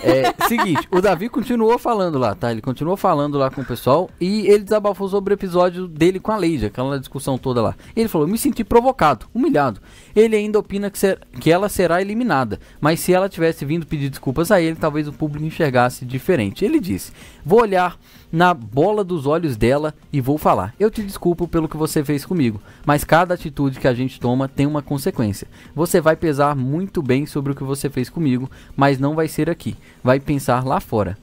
É, seguinte, o Davi continuou falando lá, tá? Ele continuou falando lá com o pessoal e ele desabafou sobre o episódio dele com a Leija, aquela discussão toda lá. Ele falou: me senti provocado, humilhado. Ele ainda opina que, ser, que ela será eliminada, mas se ela tivesse vindo pedir desculpas a ele, talvez o público enxergasse diferente. Ele disse: vou olhar na bola dos olhos dela e vou falar. Eu te desculpo pelo que você fez comigo, mas cada atitude que a gente toma tem uma consequência. Você vai pesar muito bem sobre o que você fez comigo, mas não vai ser aqui vai pensar lá fora.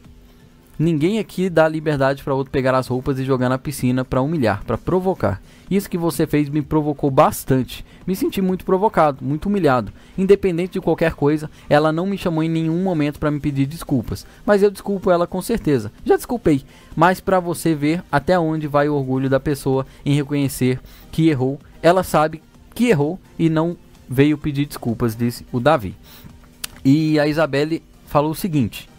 Ninguém aqui dá liberdade para outro pegar as roupas e jogar na piscina para humilhar, para provocar. Isso que você fez me provocou bastante. Me senti muito provocado, muito humilhado. Independente de qualquer coisa, ela não me chamou em nenhum momento para me pedir desculpas, mas eu desculpo ela com certeza. Já desculpei, mas para você ver até onde vai o orgulho da pessoa em reconhecer que errou. Ela sabe que errou e não veio pedir desculpas, disse o Davi. E a Isabelle falou o seguinte: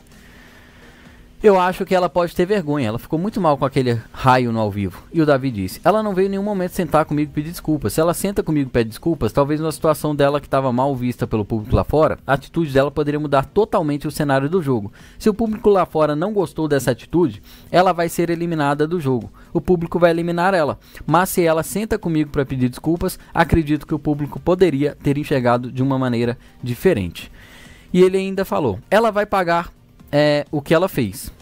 Eu acho que ela pode ter vergonha. Ela ficou muito mal com aquele raio no ao vivo. E o Davi disse: Ela não veio em nenhum momento sentar comigo e pedir desculpas. Se ela senta comigo e pede desculpas, talvez na situação dela que estava mal vista pelo público lá fora, a atitude dela poderia mudar totalmente o cenário do jogo. Se o público lá fora não gostou dessa atitude, ela vai ser eliminada do jogo. O público vai eliminar ela. Mas se ela senta comigo para pedir desculpas, acredito que o público poderia ter enxergado de uma maneira diferente. E ele ainda falou: ela vai pagar é, o que ela fez.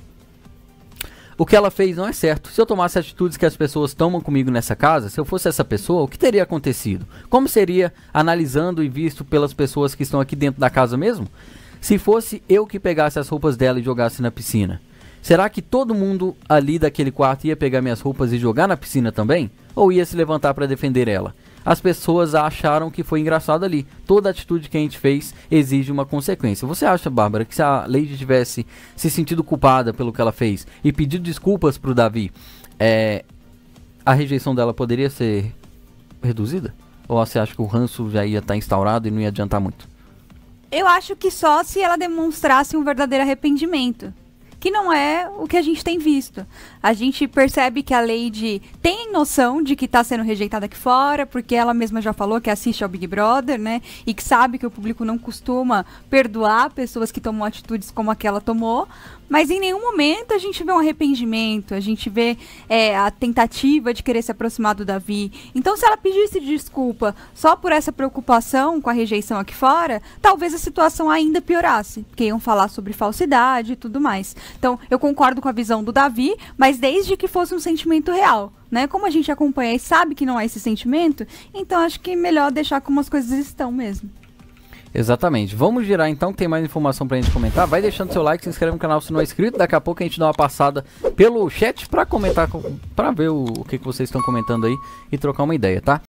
O que ela fez não é certo. Se eu tomasse atitudes que as pessoas tomam comigo nessa casa, se eu fosse essa pessoa, o que teria acontecido? Como seria analisando e visto pelas pessoas que estão aqui dentro da casa mesmo? Se fosse eu que pegasse as roupas dela e jogasse na piscina, será que todo mundo ali daquele quarto ia pegar minhas roupas e jogar na piscina também? Ou ia se levantar para defender ela? as pessoas acharam que foi engraçado ali. Toda atitude que a gente fez exige uma consequência. Você acha, Bárbara, que se a Lady tivesse se sentido culpada pelo que ela fez e pedido desculpas pro Davi, é, a rejeição dela poderia ser reduzida? Ou você acha que o ranço já ia estar tá instaurado e não ia adiantar muito? Eu acho que só se ela demonstrasse um verdadeiro arrependimento que não é o que a gente tem visto. A gente percebe que a Lady tem noção de que está sendo rejeitada aqui fora, porque ela mesma já falou que assiste ao Big Brother, né? E que sabe que o público não costuma perdoar pessoas que tomam atitudes como a que ela tomou, mas em nenhum momento a gente vê um arrependimento, a gente vê é, a tentativa de querer se aproximar do Davi. Então, se ela pedisse desculpa só por essa preocupação com a rejeição aqui fora, talvez a situação ainda piorasse, porque iam falar sobre falsidade e tudo mais. Então, eu concordo com a visão do Davi, mas desde que fosse um sentimento real. Né? Como a gente acompanha e sabe que não há é esse sentimento, então acho que melhor deixar como as coisas estão mesmo. Exatamente. Vamos girar então, tem mais informação pra gente comentar. Vai deixando seu like, se inscreve no canal se não é inscrito. Daqui a pouco a gente dá uma passada pelo chat pra comentar, pra ver o, o que, que vocês estão comentando aí e trocar uma ideia, tá?